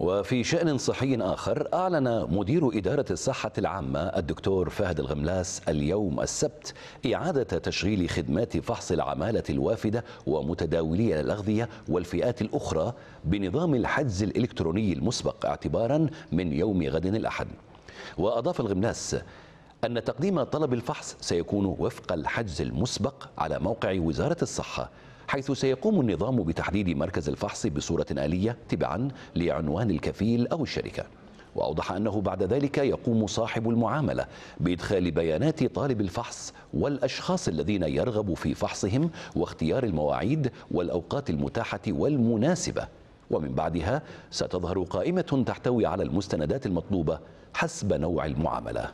وفي شأن صحي آخر أعلن مدير إدارة الصحة العامة الدكتور فهد الغملاس اليوم السبت إعادة تشغيل خدمات فحص العمالة الوافدة ومتداولي الأغذية والفئات الأخرى بنظام الحجز الإلكتروني المسبق اعتبارا من يوم غد الأحد وأضاف الغملاس أن تقديم طلب الفحص سيكون وفق الحجز المسبق على موقع وزارة الصحة حيث سيقوم النظام بتحديد مركز الفحص بصورة آلية تبعا لعنوان الكفيل أو الشركة وأوضح أنه بعد ذلك يقوم صاحب المعاملة بإدخال بيانات طالب الفحص والأشخاص الذين يرغب في فحصهم واختيار المواعيد والأوقات المتاحة والمناسبة ومن بعدها ستظهر قائمة تحتوي على المستندات المطلوبة حسب نوع المعاملة